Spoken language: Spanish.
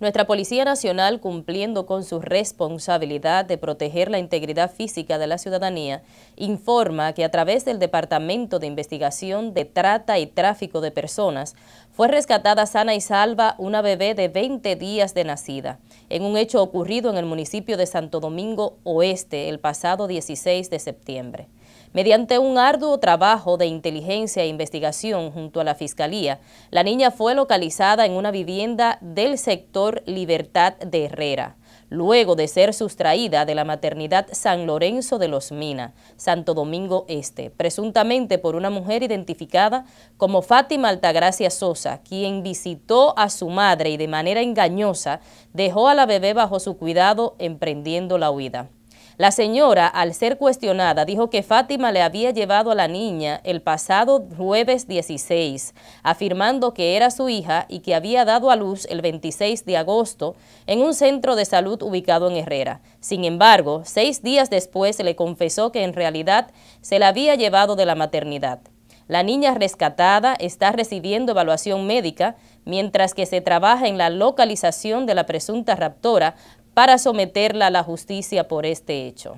Nuestra Policía Nacional, cumpliendo con su responsabilidad de proteger la integridad física de la ciudadanía, informa que a través del Departamento de Investigación de Trata y Tráfico de Personas, fue rescatada sana y salva una bebé de 20 días de nacida, en un hecho ocurrido en el municipio de Santo Domingo Oeste el pasado 16 de septiembre. Mediante un arduo trabajo de inteligencia e investigación junto a la Fiscalía, la niña fue localizada en una vivienda del sector Libertad de Herrera, luego de ser sustraída de la maternidad San Lorenzo de los Mina, Santo Domingo Este, presuntamente por una mujer identificada como Fátima Altagracia Sosa, quien visitó a su madre y de manera engañosa dejó a la bebé bajo su cuidado emprendiendo la huida. La señora, al ser cuestionada, dijo que Fátima le había llevado a la niña el pasado jueves 16, afirmando que era su hija y que había dado a luz el 26 de agosto en un centro de salud ubicado en Herrera. Sin embargo, seis días después le confesó que en realidad se la había llevado de la maternidad. La niña rescatada está recibiendo evaluación médica, mientras que se trabaja en la localización de la presunta raptora para someterla a la justicia por este hecho.